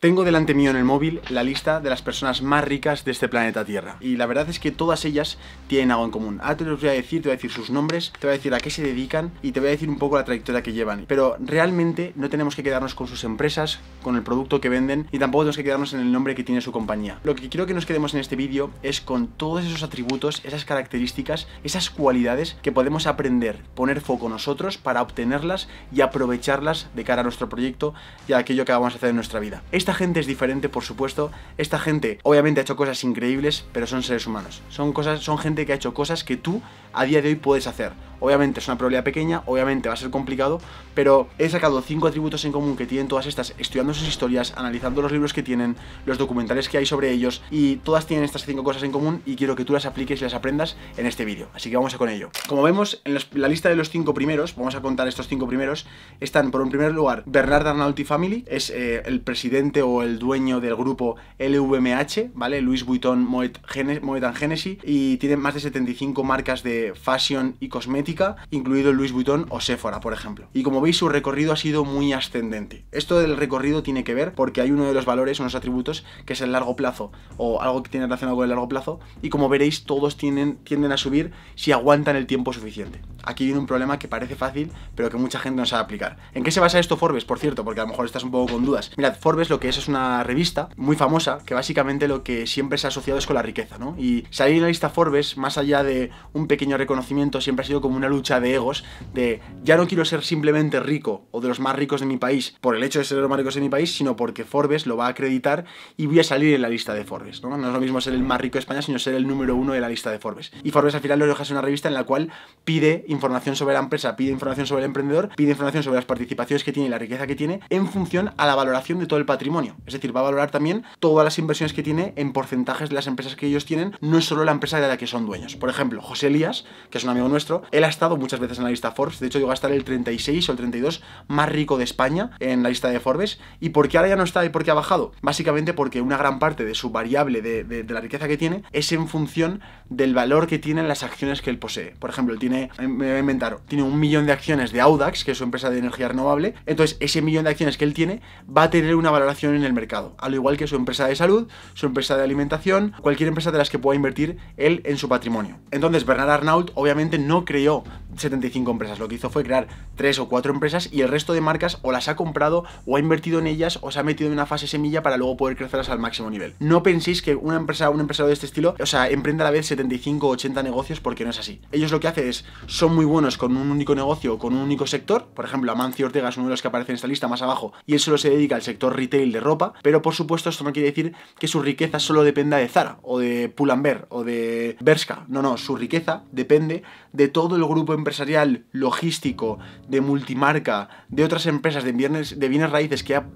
Tengo delante mío en el móvil la lista de las personas más ricas de este planeta Tierra. Y la verdad es que todas ellas tienen algo en común. Ahora te los voy a decir, te voy a decir sus nombres, te voy a decir a qué se dedican y te voy a decir un poco la trayectoria que llevan. Pero realmente no tenemos que quedarnos con sus empresas, con el producto que venden y tampoco tenemos que quedarnos en el nombre que tiene su compañía. Lo que quiero que nos quedemos en este vídeo es con todos esos atributos, esas características, esas cualidades que podemos aprender, poner foco nosotros para obtenerlas y aprovecharlas de cara a nuestro proyecto y a aquello que vamos a hacer en nuestra vida. Esta esta gente es diferente, por supuesto. Esta gente obviamente ha hecho cosas increíbles, pero son seres humanos. Son cosas, son gente que ha hecho cosas que tú a día de hoy puedes hacer. Obviamente es una probabilidad pequeña, obviamente va a ser complicado, pero he sacado cinco atributos en común que tienen todas estas, estudiando sus historias, analizando los libros que tienen, los documentales que hay sobre ellos, y todas tienen estas cinco cosas en común y quiero que tú las apliques y las aprendas en este vídeo. Así que vamos a con ello. Como vemos, en la lista de los cinco primeros, vamos a contar estos cinco primeros, están por un primer lugar Bernard y Family, es eh, el presidente o el dueño del grupo LVMH, ¿vale? Luis Vuitton Moet, Moet y tiene más de 75 marcas de fashion y cosméticos incluido Luis Vuitton o Sephora, por ejemplo. Y como veis, su recorrido ha sido muy ascendente. Esto del recorrido tiene que ver porque hay uno de los valores, unos atributos, que es el largo plazo, o algo que tiene relacionado con el largo plazo, y como veréis, todos tienden a subir si aguantan el tiempo suficiente. Aquí viene un problema que parece fácil, pero que mucha gente no sabe aplicar. ¿En qué se basa esto Forbes, por cierto? Porque a lo mejor estás un poco con dudas. Mirad, Forbes lo que es es una revista muy famosa, que básicamente lo que siempre se ha asociado es con la riqueza, ¿no? Y salir en la lista Forbes, más allá de un pequeño reconocimiento, siempre ha sido como una lucha de egos de ya no quiero ser simplemente rico o de los más ricos de mi país por el hecho de ser de los más ricos de mi país, sino porque Forbes lo va a acreditar y voy a salir en la lista de Forbes. No, es lo mismo ser el más rico de España, sino ser el número uno de la lista de Forbes. Y Forbes al final lo deja en una revista en la cual pide información sobre la empresa, pide información sobre el emprendedor, pide información sobre las participaciones que tiene y la riqueza que tiene en función a la valoración de todo el patrimonio. Es decir, va a valorar también todas las inversiones que tiene en porcentajes de las empresas que ellos tienen, no es solo la empresa de la que son dueños. Por ejemplo, José Elías, que es un amigo nuestro, él estado muchas veces en la lista Forbes, de hecho llegó a estar el 36 o el 32 más rico de España en la lista de Forbes. ¿Y por qué ahora ya no está y por qué ha bajado? Básicamente porque una gran parte de su variable de, la riqueza que tiene es en función del valor que tienen las acciones que él posee. Por ejemplo, él tiene, eh, me voy a inventar, tiene un millón de acciones de Audax, que es su empresa de energía renovable, entonces ese millón de acciones que él tiene va a tener una valoración en el mercado, al igual que su empresa de salud, su empresa de alimentación, cualquier empresa de las que pueda invertir él en su patrimonio. Entonces Bernard Arnault obviamente no creó 75 empresas, lo que hizo fue crear 3 o 4 empresas y el resto de marcas o las ha comprado o ha invertido en ellas o se ha metido en una fase semilla para luego poder crecerlas al máximo nivel. No penséis que una empresa, un empresario de este estilo, o sea, emprenda a la vez 75 o 80 negocios porque no es así. Ellos lo que hacen es, son muy buenos con un único negocio o con un único sector, por ejemplo, Amancio Ortega es uno de los que aparece en esta lista más abajo y él solo se dedica al sector retail de ropa, pero por supuesto esto no quiere decir que su riqueza solo dependa de Zara o de Pull&Bear o de Berska. No, no, su riqueza depende de todo el grupo empresarial logístico, de multimarca, de otras empresas de bienes, de bienes raíces que, ha,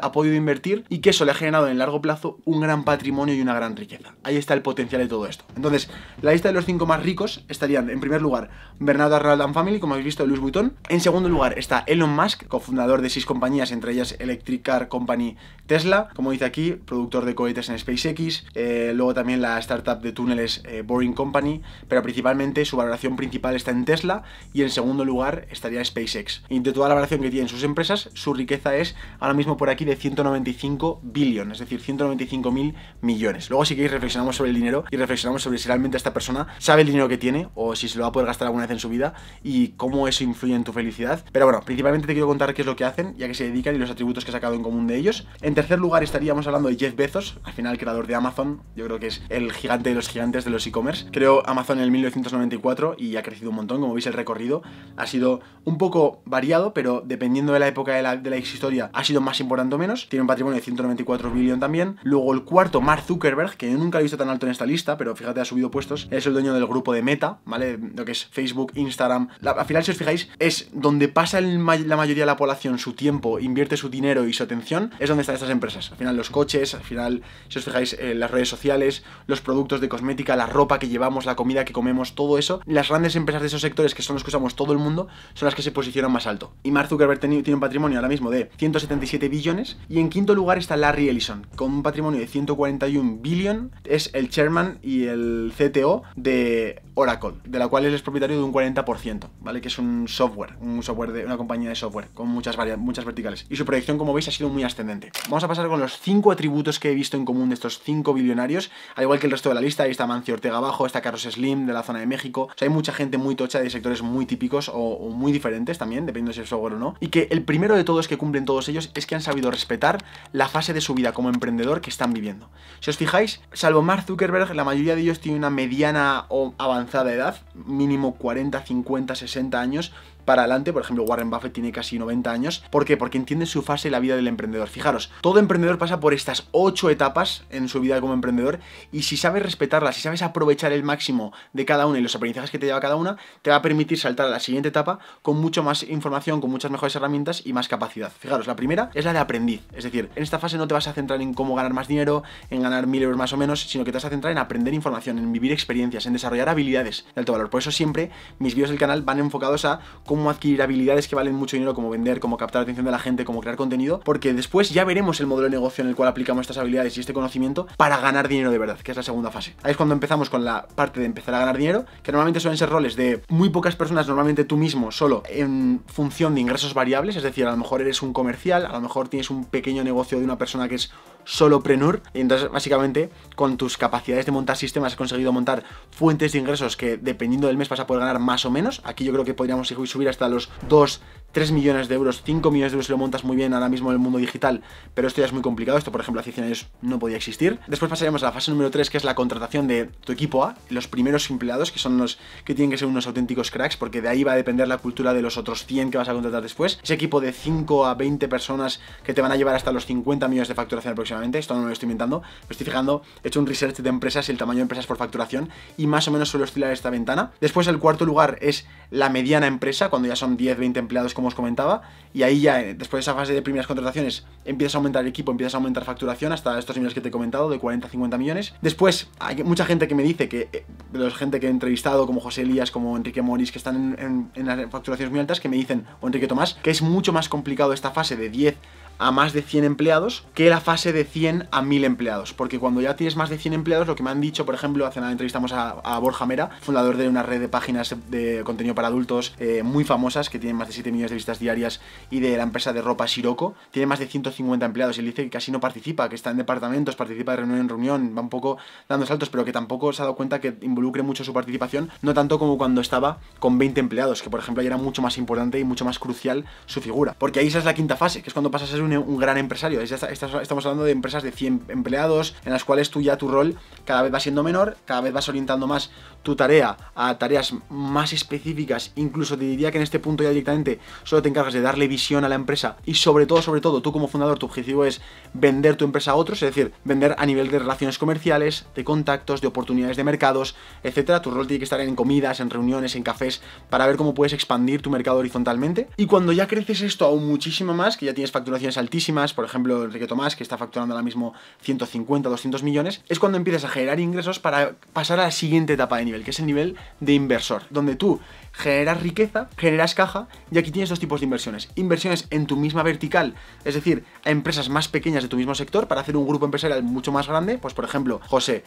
ha podido invertir y que eso le ha generado en largo plazo un gran patrimonio y una gran riqueza. Ahí está el potencial de todo esto. Entonces, la lista de los cinco más ricos estarían, en primer lugar, Bernardo Arnault Family, como habéis visto, luis Vuitton. En segundo lugar está Elon Musk, cofundador de seis compañías, entre ellas Electric Car Company Tesla, como dice aquí, productor de cohetes en SpaceX, eh, luego también la startup de túneles eh, Boring Company, pero principalmente su valoración principal está en Tesla y en segundo lugar estaría SpaceX. Y de toda la valoración que tienen sus empresas, su riqueza es ahora mismo por aquí de 195 billones, es decir, 195 mil millones. Luego si queréis reflexionamos sobre el dinero y reflexionamos sobre si realmente esta persona sabe el dinero que tiene o si se lo va a poder gastar alguna vez en su vida y cómo eso influye en tu felicidad. Pero bueno, principalmente te quiero contar qué es lo que hacen, ya que se dedican y los atributos que he sacado en común de ellos. En tercer lugar estaríamos hablando de Jeff Bezos, al final creador de Amazon, yo creo que es el gigante de los gigantes de los e-commerce. Creo Amazon en el 1994 y ha crecido un montón, como veis el recorrido ha sido un poco variado, pero dependiendo de la época de la, de historia ha sido más importante o menos. Tiene un patrimonio de 194 billón también. Luego el cuarto, Mark Zuckerberg, que yo nunca he visto tan alto en esta lista, pero fíjate, ha subido puestos. Es el dueño del grupo de Meta, ¿vale? Lo que es Facebook, Instagram. al final, si os fijáis, es donde pasa la mayoría de la población su tiempo, invierte su dinero y su atención, es donde están estas empresas. Al final los coches, al final, si os fijáis, eh, las redes sociales, los productos de cosmética, la ropa que llevamos, la comida que comemos, todo eso. Las grandes empresas de esos sectores que son los que usamos todo el mundo son las que se posicionan más alto. Y Mark Zuckerberg tiene un patrimonio ahora mismo de 177 billones y en quinto lugar está Larry Ellison con un patrimonio de 141 billion, es el chairman y el CTO de Oracle, de la cual él es propietario de un 40%, ¿vale? Que es un software, un software de una compañía de software con muchas muchas verticales y su proyección como veis ha sido muy ascendente. Vamos a pasar con los cinco atributos que he visto en común de estos cinco billonarios, al igual que el resto de la lista, ahí está Mancio Ortega abajo, está Carlos Slim de la zona de México, hay mucha gente muy de sectores muy típicos o, muy diferentes también, dependiendo si es software o no. Y que el primero de todos que cumplen todos ellos es que han sabido respetar la fase de su vida como emprendedor que están viviendo. Si os fijáis, salvo Mark Zuckerberg, la mayoría de ellos tiene una mediana o avanzada edad, mínimo 40, 50, 60 años, para adelante. Por ejemplo, Warren Buffett tiene casi 90 años. ¿Por qué? Porque entiende su fase y la vida del emprendedor. Fijaros, todo emprendedor pasa por estas 8 etapas en su vida como emprendedor y si sabes respetarlas, si sabes aprovechar el máximo de cada una y los aprendizajes que te lleva cada una, te va a permitir saltar a la siguiente etapa con mucho más información, con muchas mejores herramientas y más capacidad. Fijaros, la primera es la de aprendiz. Es decir, en esta fase no te vas a centrar en cómo ganar más dinero, en ganar mil euros más o menos, sino que te vas a centrar en aprender información, en vivir experiencias, en desarrollar habilidades de alto valor. Por eso siempre mis vídeos del canal van enfocados a cómo adquirir habilidades que valen mucho dinero, como vender, como captar la atención de la gente, como crear contenido, porque después ya veremos el modelo de negocio en el cual aplicamos estas habilidades y este conocimiento para ganar dinero de verdad, que es la segunda fase. Ahí es cuando empezamos con la parte de empezar a ganar dinero, que normalmente suelen ser roles de muy pocas personas, normalmente tú mismo, solo en función de ingresos variables, es decir, a lo mejor eres un comercial, a lo mejor tienes un pequeño negocio de una persona que es Solo prenur Y entonces, básicamente, con tus capacidades de montar sistemas has conseguido montar fuentes de ingresos que dependiendo del mes vas a poder ganar más o menos. Aquí yo creo que podríamos subir hasta los 2, 3 millones de euros, 5 millones de euros si lo montas muy bien ahora mismo en el mundo digital, pero esto ya es muy complicado, esto por ejemplo hace 100 años no podía existir. Después pasaremos a la fase número 3 que es la contratación de tu equipo A, los primeros empleados que son los que tienen que ser unos auténticos cracks porque de ahí va a depender la cultura de los otros 100 que vas a contratar después. Ese equipo de 5 a 20 personas que te van a llevar hasta los 50 millones de facturación aproximadamente, esto no lo estoy inventando, lo estoy fijando, he hecho un research de empresas y el tamaño de empresas por facturación y más o menos suelo estilar esta ventana. Después el cuarto lugar es la mediana empresa, cuando ya son 10, 20 empleados como os comentaba, y ahí ya, eh, después de esa fase de primeras contrataciones, empiezas a aumentar el equipo, empiezas a aumentar facturación hasta estos niveles que te he comentado, de 40 50 millones. Después, hay mucha gente que me dice que, eh, los gente que he entrevistado, como José Elías, como Enrique Moris, que están en, en las facturaciones muy altas, que me dicen, o Enrique Tomás, que es mucho más complicado esta fase de 10 a más de 100 empleados que la fase de 100 a 1000 empleados. Porque cuando ya tienes más de 100 empleados, lo que me han dicho, por ejemplo, hace nada entrevistamos a, Borja Mera, fundador de una red de páginas de contenido para adultos eh, muy famosas, que tienen más de 7 millones de vistas diarias, y de la empresa de ropa Siroco, tiene más de 150 empleados y él dice que casi no participa, que está en departamentos, participa de reunión en reunión, va un poco dando saltos, pero que tampoco se ha dado cuenta que involucre mucho su participación, no tanto como cuando estaba con 20 empleados, que por ejemplo ahí era mucho más importante y mucho más crucial su figura. Porque ahí esa es la quinta fase, que es cuando pasas a ser un un, gran empresario. estamos hablando de empresas de 100 empleados en las cuales tú ya tu rol cada vez va siendo menor, cada vez vas orientando más tu tarea a tareas más específicas. Incluso te diría que en este punto ya directamente solo te encargas de darle visión a la empresa y sobre todo, sobre todo, tú como fundador tu objetivo es vender tu empresa a otros, es decir, vender a nivel de relaciones comerciales, de contactos, de oportunidades de mercados, etcétera. Tu rol tiene que estar en comidas, en reuniones, en cafés, para ver cómo puedes expandir tu mercado horizontalmente. Y cuando ya creces esto aún muchísimo más, que ya tienes facturaciones altísimas, por ejemplo Enrique Tomás, que está facturando ahora mismo 150, 200 millones, es cuando empiezas a generar ingresos para pasar a la siguiente etapa de nivel, que es el nivel de inversor, donde tú generas riqueza, generas caja y aquí tienes dos tipos de inversiones. Inversiones en tu misma vertical, es decir, a empresas más pequeñas de tu mismo sector para hacer un grupo empresarial mucho más grande, pues por ejemplo, José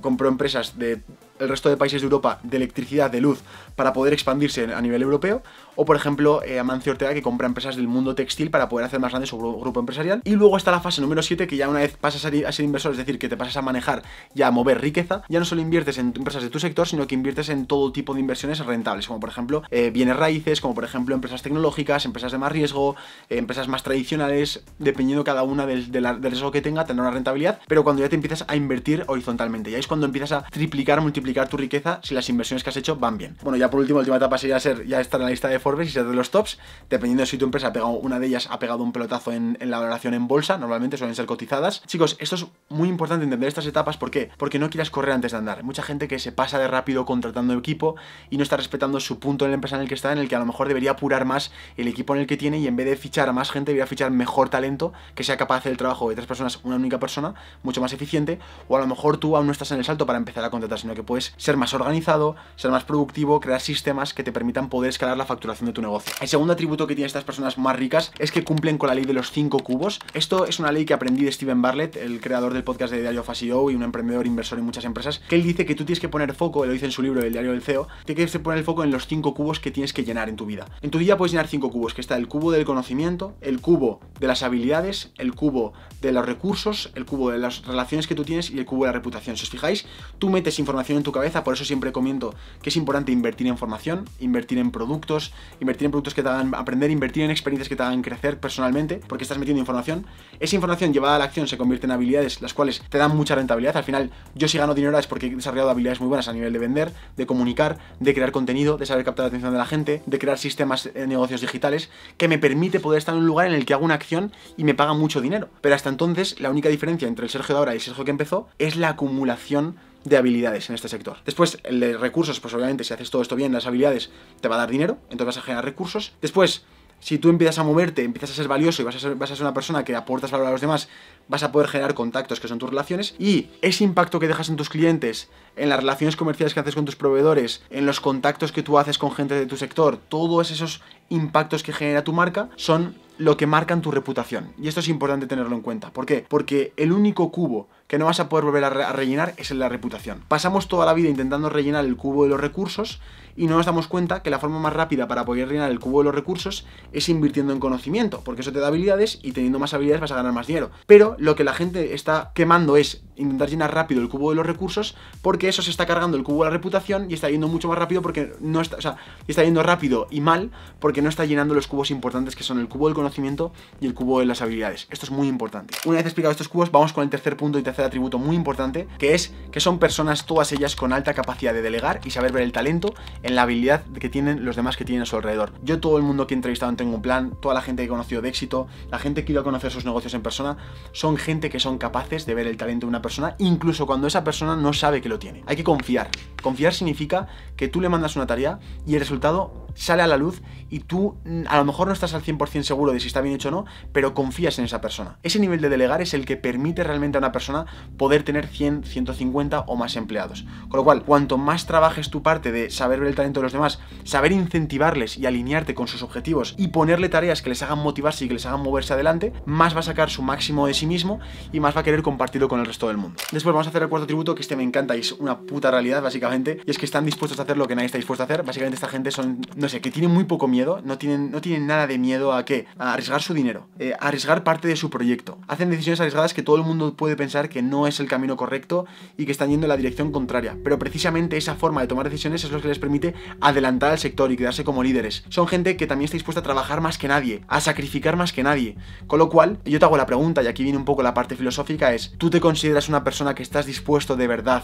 compró empresas de el resto de países de Europa de electricidad, de luz, para poder expandirse a nivel europeo, o por ejemplo eh, Amancio Ortega que compra empresas del mundo textil para poder hacer más grande su grupo empresarial. Y luego está la fase número 7 que ya una vez pasas a ser inversor, es decir, que te pasas a manejar y a mover riqueza, ya no solo inviertes en empresas de tu sector, sino que inviertes en todo tipo de inversiones rentables, como por ejemplo eh, bienes raíces, como por ejemplo empresas tecnológicas, empresas de más riesgo, eh, empresas más tradicionales, dependiendo cada una del, riesgo que tenga, tendrá una rentabilidad, pero cuando ya te empiezas a invertir horizontalmente, ya es cuando empiezas a triplicar, multiplicar tu riqueza si las inversiones que has hecho van bien. Bueno, ya por último, la última etapa sería ser, ya estar en la lista de Forbes y ser de los tops, dependiendo de si tu empresa ha pegado, una de ellas ha pegado un pelotazo en, la valoración en bolsa, normalmente suelen ser cotizadas. Chicos, esto es muy importante entender estas etapas, ¿por qué? Porque no quieras correr antes de andar. mucha gente que se pasa de rápido contratando equipo y no está respetando su punto en la empresa en el que está, en el que a lo mejor debería apurar más el equipo en el que tiene y en vez de fichar a más gente, debería fichar mejor talento que sea capaz de hacer el trabajo de tres personas, una única persona, mucho más eficiente, o a lo mejor tú aún no estás en el salto para empezar a contratar, sino que puedes ser más organizado, ser más productivo, crear sistemas que te permitan poder escalar la facturación de tu negocio. El segundo atributo que tienen estas personas más ricas es que cumplen con la ley de los cinco cubos. Esto es una ley que aprendí de Steven Barlett, el creador del podcast de Diario Fasio e y un emprendedor inversor en muchas empresas, que él dice que tú tienes que poner foco, lo dice en su libro El diario del CEO, que tienes que poner el foco en los cinco cubos que tienes que llenar en tu vida. En tu día puedes llenar cinco cubos, que está el cubo del conocimiento, el cubo de las habilidades, el cubo de los recursos, el cubo de las relaciones que tú tienes y el cubo de la reputación. Si os fijáis, tú metes información en tu cabeza, por eso siempre comento que es importante invertir en formación, invertir en productos, invertir en productos que te hagan aprender, invertir en experiencias que te hagan crecer personalmente, porque estás metiendo información. Esa información llevada a la acción se convierte en habilidades, las cuales te dan mucha rentabilidad. Al final, yo si gano dinero es porque he desarrollado habilidades muy buenas a nivel de vender, de comunicar, de crear contenido, de saber captar la atención de la gente, de crear sistemas de eh, negocios digitales, que me permite poder estar en un lugar en el que hago una acción y me paga mucho dinero. Pero hasta entonces, la única diferencia entre el Sergio de ahora y el Sergio que empezó es la acumulación de habilidades en este sector. Después, el de recursos, pues obviamente si haces todo esto bien, las habilidades te va a dar dinero, entonces vas a generar recursos. Después, si tú empiezas a moverte, empiezas a ser valioso y vas a ser, vas a ser, una persona que aportas valor a los demás, vas a poder generar contactos que son tus relaciones y ese impacto que dejas en tus clientes, en las relaciones comerciales que haces con tus proveedores, en los contactos que tú haces con gente de tu sector, todos esos impactos que genera tu marca son lo que marcan tu reputación. Y esto es importante tenerlo en cuenta. ¿Por qué? Porque el único cubo que no vas a poder volver a, rellenar es en la reputación. Pasamos toda la vida intentando rellenar el cubo de los recursos y no nos damos cuenta que la forma más rápida para poder rellenar el cubo de los recursos es invirtiendo en conocimiento, porque eso te da habilidades y teniendo más habilidades vas a ganar más dinero. Pero lo que la gente está quemando es intentar llenar rápido el cubo de los recursos, porque eso se está cargando el cubo de la reputación y está yendo mucho más rápido porque no está, o sea, está yendo rápido y mal porque no está llenando los cubos importantes que son el cubo del conocimiento y el cubo de las habilidades. Esto es muy importante. Una vez explicado estos cubos, vamos con el tercer punto y tercer atributo muy importante, que es que son personas todas ellas con alta capacidad de delegar y saber ver el talento en la habilidad que tienen los demás que tienen a su alrededor. Yo todo el mundo que he entrevistado en Tengo un Plan, toda la gente que he conocido de éxito, la gente que iba a conocer sus negocios en persona, son gente que son capaces de ver el talento de una persona, incluso cuando esa persona no sabe que lo tiene. Hay que confiar. Confiar significa que tú le mandas una tarea y el resultado sale a la luz y tú mm, a lo mejor no estás al 100% seguro de si está bien hecho o no, pero confías en esa persona. Ese nivel de delegar es el que permite realmente a una persona poder tener 100, 150 o más empleados. Con lo cual, cuanto más trabajes tu parte de saber ver el talento de los demás, saber incentivarles y alinearte con sus objetivos y ponerle tareas que les hagan motivarse y que les hagan moverse adelante, más va a sacar su máximo de sí mismo y más va a querer compartirlo con el resto del mundo. Después vamos a hacer el cuarto tributo, que este me encanta y es una puta realidad básicamente, y es que están dispuestos a hacer lo que nadie está dispuesto a hacer. Básicamente esta gente son no sé, que tienen muy poco miedo, no tienen, no tienen nada de miedo a qué, a arriesgar su dinero, eh, a arriesgar parte de su proyecto. Hacen decisiones arriesgadas que todo el mundo puede pensar que no es el camino correcto y que están yendo en la dirección contraria, pero precisamente esa forma de tomar decisiones es lo que les permite adelantar al sector y quedarse como líderes. Son gente que también está dispuesta a trabajar más que nadie, a sacrificar más que nadie. Con lo cual, yo te hago la pregunta, y aquí viene un poco la parte filosófica, es, ¿tú te consideras una persona que estás dispuesto de verdad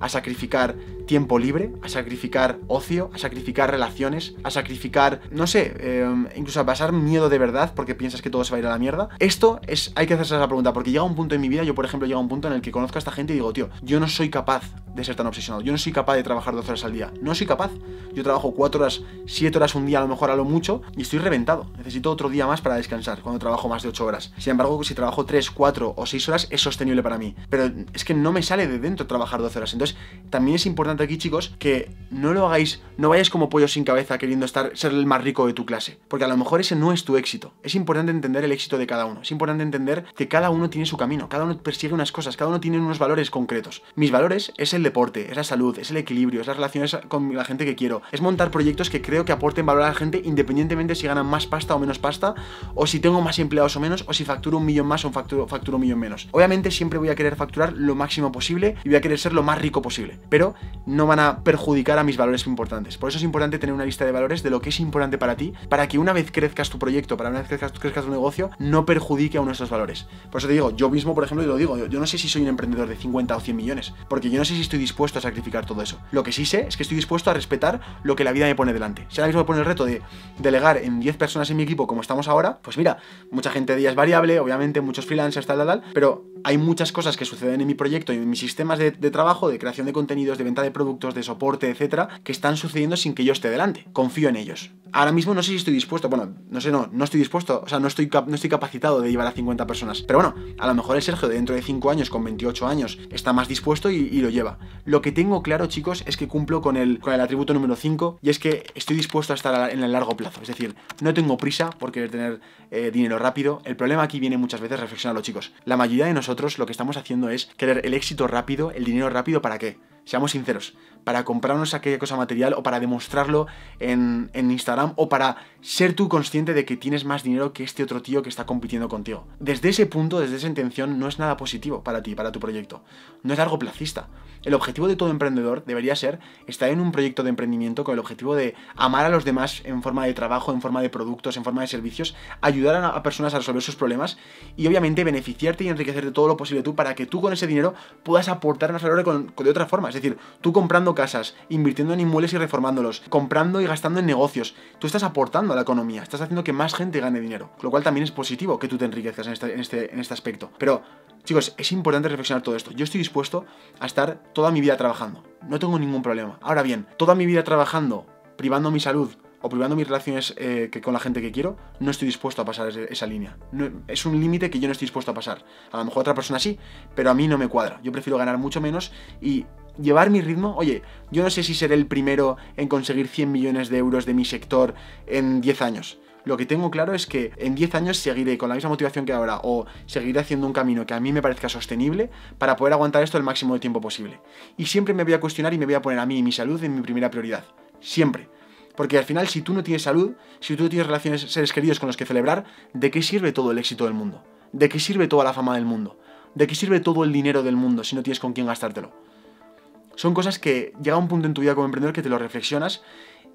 a sacrificar tiempo libre, a sacrificar ocio, a sacrificar relaciones, a sacrificar, no sé, eh, incluso a pasar miedo de verdad porque piensas que todo se va a ir a la mierda. Esto es, hay que hacerse esa pregunta, porque llega un punto en mi vida, yo por ejemplo llega un punto en el que conozco a esta gente y digo, tío, yo no soy capaz de ser tan obsesionado. Yo no soy capaz de trabajar 12 horas al día. No soy capaz. Yo trabajo 4 horas, 7 horas un día, a lo mejor a lo mucho, y estoy reventado. Necesito otro día más para descansar cuando trabajo más de 8 horas. Sin embargo, si trabajo 3, 4 o 6 horas, es sostenible para mí. Pero es que no me sale de dentro trabajar 12 horas. Entonces, también es importante aquí, chicos, que no lo hagáis, no vayáis como pollo sin cabeza queriendo estar, ser el más rico de tu clase. Porque a lo mejor ese no es tu éxito. Es importante entender el éxito de cada uno. Es importante entender que cada uno tiene su camino, cada uno persigue unas cosas, cada uno tiene unos valores concretos. Mis valores es el el deporte, es la salud, es el equilibrio, es las relaciones con la gente que quiero, es montar proyectos que creo que aporten valor a la gente independientemente si ganan más pasta o menos pasta, o si tengo más empleados o menos, o si facturo un millón más o facturo, un millón menos. Obviamente siempre voy a querer facturar lo máximo posible y voy a querer ser lo más rico posible, pero no van a perjudicar a mis valores importantes. Por eso es importante tener una lista de valores de lo que es importante para ti, para que una vez crezcas tu proyecto, para una vez crezcas, tu negocio, no perjudique a uno de esos valores. Por eso te digo, yo mismo, por ejemplo, y lo digo, yo, yo no sé si soy un emprendedor de 50 o 100 millones, porque yo no sé si estoy dispuesto a sacrificar todo eso. Lo que sí sé es que estoy dispuesto a respetar lo que la vida me pone delante. Si ahora mismo me pone el reto de delegar en 10 personas en mi equipo como estamos ahora, pues mira, mucha gente de es variable, obviamente, muchos freelancers, tal, tal, tal, pero hay muchas cosas que suceden en mi proyecto y en mis sistemas de, trabajo, de creación de contenidos, de venta de productos, de soporte, etcétera, que están sucediendo sin que yo esté delante. Confío en ellos. Ahora mismo no sé si estoy dispuesto, bueno, no sé, no, no estoy dispuesto, o sea, no estoy, no estoy capacitado de llevar a 50 personas. Pero bueno, a lo mejor el Sergio dentro de 5 años, con 28 años, está más dispuesto y, lo lleva. Lo que tengo claro, chicos, es que cumplo con el, el atributo número 5 y es que estoy dispuesto a estar en el largo plazo. Es decir, no tengo prisa por querer tener eh, dinero rápido. El problema aquí viene muchas veces, reflexionarlo, chicos. La mayoría de nosotros nosotros lo que estamos haciendo es querer el éxito rápido, el dinero rápido, ¿para qué? Seamos sinceros, para comprarnos aquella cosa material o para demostrarlo en, Instagram o para ser tú consciente de que tienes más dinero que este otro tío que está compitiendo contigo. Desde ese punto, desde esa intención, no es nada positivo para ti, para tu proyecto. No es algo placista. El objetivo de todo emprendedor debería ser estar en un proyecto de emprendimiento con el objetivo de amar a los demás en forma de trabajo, en forma de productos, en forma de servicios, ayudar a personas a resolver sus problemas y obviamente beneficiarte y enriquecerte todo lo posible tú para que tú con ese dinero puedas aportar más valor de otra forma. Es decir, tú comprando casas, invirtiendo en inmuebles y reformándolos, comprando y gastando en negocios, tú estás aportando a la economía, estás haciendo que más gente gane dinero, lo cual también es positivo que tú te enriquezcas en este, en este, en este aspecto. Pero Chicos, es importante reflexionar todo esto. Yo estoy dispuesto a estar toda mi vida trabajando. No tengo ningún problema. Ahora bien, toda mi vida trabajando, privando mi salud o privando mis relaciones eh, que con la gente que quiero, no estoy dispuesto a pasar esa línea. es un límite que yo no estoy dispuesto a pasar. A lo mejor otra persona sí, pero a mí no me cuadra. Yo prefiero ganar mucho menos y llevar mi ritmo. Oye, yo no sé si seré el primero en conseguir 100 millones de euros de mi sector en 10 años lo que tengo claro es que en 10 años seguiré con la misma motivación que ahora o seguiré haciendo un camino que a mí me parezca sostenible para poder aguantar esto el máximo de tiempo posible. Y siempre me voy a cuestionar y me voy a poner a mí y mi salud en mi primera prioridad. Siempre. Porque al final, si tú no tienes salud, si tú no tienes relaciones, seres queridos con los que celebrar, ¿de qué sirve todo el éxito del mundo? ¿De qué sirve toda la fama del mundo? ¿De qué sirve todo el dinero del mundo si no tienes con quién gastártelo? Son cosas que llega un punto en tu vida como emprendedor que te lo reflexionas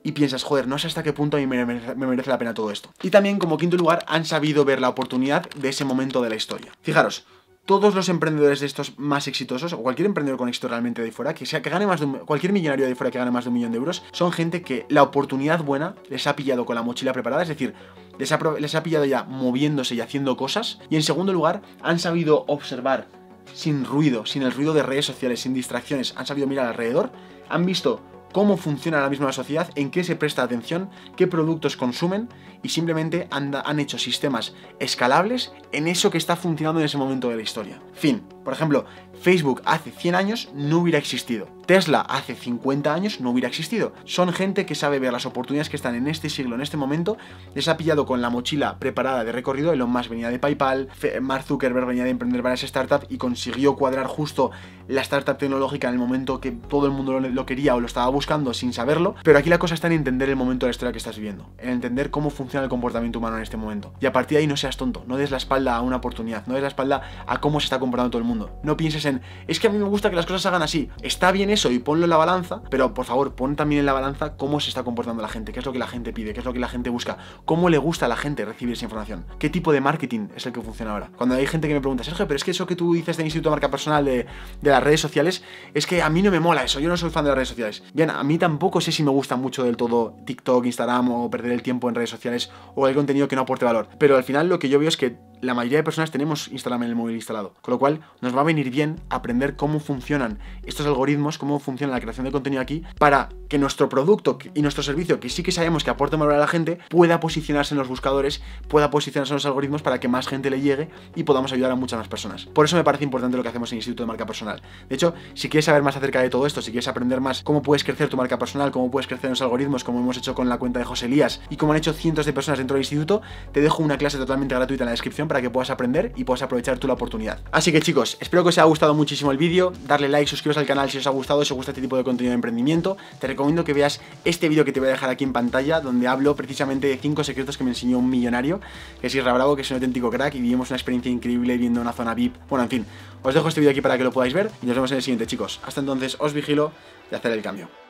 y piensas, joder, no sé hasta qué punto a mí me, merece la pena todo esto. Y también, como quinto lugar, han sabido ver la oportunidad de ese momento de la historia. Fijaros, todos los emprendedores de estos más exitosos, o cualquier emprendedor con éxito realmente de fuera, que sea que gane más de un, cualquier millonario de fuera que gane más de un millón de euros, son gente que la oportunidad buena les ha pillado con la mochila preparada, es decir, les ha, les ha pillado ya moviéndose y haciendo cosas, y en segundo lugar, han sabido observar sin ruido, sin el ruido de redes sociales, sin distracciones, han sabido mirar alrededor, han visto cómo funciona la misma sociedad, en qué se presta atención, qué productos consumen y simplemente han hecho sistemas escalables en eso que está funcionando en ese momento de la historia. Fin. Por ejemplo, Facebook hace 100 años no hubiera existido. Tesla hace 50 años no hubiera existido. Son gente que sabe ver las oportunidades que están en este siglo, en este momento. Les ha pillado con la mochila preparada de recorrido. Elon Musk venía de PayPal, Mark Zuckerberg venía de emprender varias startups y consiguió cuadrar justo la startup tecnológica en el momento que todo el mundo lo quería o lo estaba buscando sin saberlo. Pero aquí la cosa está en entender el momento de la historia que estás viviendo, en entender cómo funciona el comportamiento humano en este momento. Y a partir de ahí no seas tonto, no des la espalda a una oportunidad, no des la espalda a cómo se está comportando todo el mundo no pienses en, es que a mí me gusta que las cosas hagan así. Está bien eso y ponlo en la balanza, pero por favor, pon también en la balanza cómo se está comportando la gente, qué es lo que la gente pide, qué es lo que la gente busca, cómo le gusta a la gente recibir esa información, qué tipo de marketing es el que funciona ahora. Cuando hay gente que me pregunta, Sergio, pero es que eso que tú dices del Instituto de Marca Personal de, las redes sociales, es que a mí no me mola eso, yo no soy fan de las redes sociales. Bien, a mí tampoco sé si me gusta mucho del todo TikTok, Instagram o perder el tiempo en redes sociales o el contenido que no aporte valor. Pero al final lo que yo veo es que la mayoría de personas tenemos Instagram en el móvil instalado, con lo cual nos va a venir bien aprender cómo funcionan estos algoritmos, cómo funciona la creación de contenido aquí, para que nuestro producto y nuestro servicio, que sí que sabemos que aporta valor a la gente, pueda posicionarse en los buscadores, pueda posicionarse en los algoritmos para que más gente le llegue y podamos ayudar a muchas más personas. Por eso me parece importante lo que hacemos en el Instituto de Marca Personal. De hecho, si quieres saber más acerca de todo esto, si quieres aprender más cómo puedes crecer tu marca personal, cómo puedes crecer en los algoritmos, como hemos hecho con la cuenta de José Elías y como han hecho cientos de personas dentro del instituto, te dejo una clase totalmente gratuita en la descripción para que puedas aprender y puedas aprovechar tu la oportunidad. Así que chicos, espero que os haya gustado muchísimo el vídeo, darle like, suscribiros al canal si os ha gustado, si os gusta este tipo de contenido de emprendimiento. Te recomiendo que veas este vídeo que te voy a dejar aquí en pantalla, donde hablo precisamente de 5 secretos que me enseñó un millonario, que es Irra Bravo, que es un auténtico crack y vivimos una experiencia increíble viendo una zona VIP. Bueno, en fin, os dejo este vídeo aquí para que lo podáis ver y nos vemos en el siguiente, chicos. Hasta entonces, os vigilo y hacer el cambio.